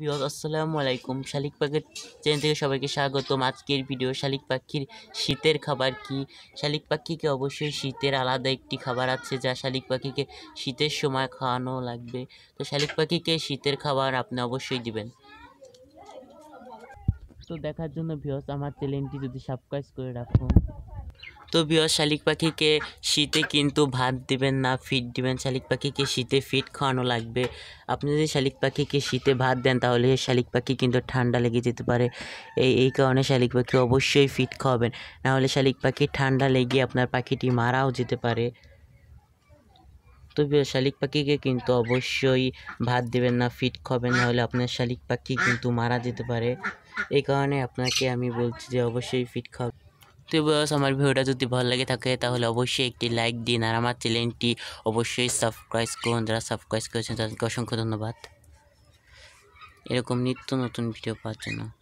বিওর আসসালামু আলাইকুম শালিক পাখির চ্যানেল থেকে সবাইকে স্বাগতম আজকের ভিডিও শালিক পাখির শীতের খাবার কি শালিক পাখিকে অবশ্যই শীতের আলাদা একটি খাবার আছে যা শালিক পাখিকে শীতের সময় খাওয়ানো লাগবে তো শালিক পাখিকে শীতের খাবার আপনি অবশ্যই দিবেন তো দেখার জন্য ভিওস আমার চ্যানেলটি যদি সাবস্ক্রাইব করে রাখুন তো বিয় শালিক পাখিকে শীতে কিন্তু ভাত দিবেন না ফিট দিবেন শালিক পাখিকে শীতে ফিট খাওয়ানো লাগবে আপনি যদি শালিক পাখিকে শীতে ভাত দেন তাহলে শালিক পাখি কিন্তু ঠান্ডা লেগে যেতে পারে এই এই কারণে শালিক পাখি অবশ্যই ফিট খাওয়াবেন নাহলে শালিক পাখি ঠান্ডা লেগে আপনার পাখিটি মারাও যেতে পারে তো শালিক পাখিকে কিন্তু অবশ্যই ভাত দেবেন না ফিট খাবেন নাহলে আপনার শালিক পাখি কিন্তু মারা যেতে পারে এই কারণে আপনাকে আমি বলছি যে অবশ্যই ফিট খাওয়া তো আমার ভিডিওটা যদি ভালো লাগে থাকে তাহলে অবশ্যই একটি লাইক দিন আর আমার চ্যানেলটি অবশ্যই সাবস্ক্রাইব করুন যারা সাবস্ক্রাইব করেছেন তাদেরকে অসংখ্য ধন্যবাদ এরকম নিত্য নতুন ভিডিও পাওয়ার জন্য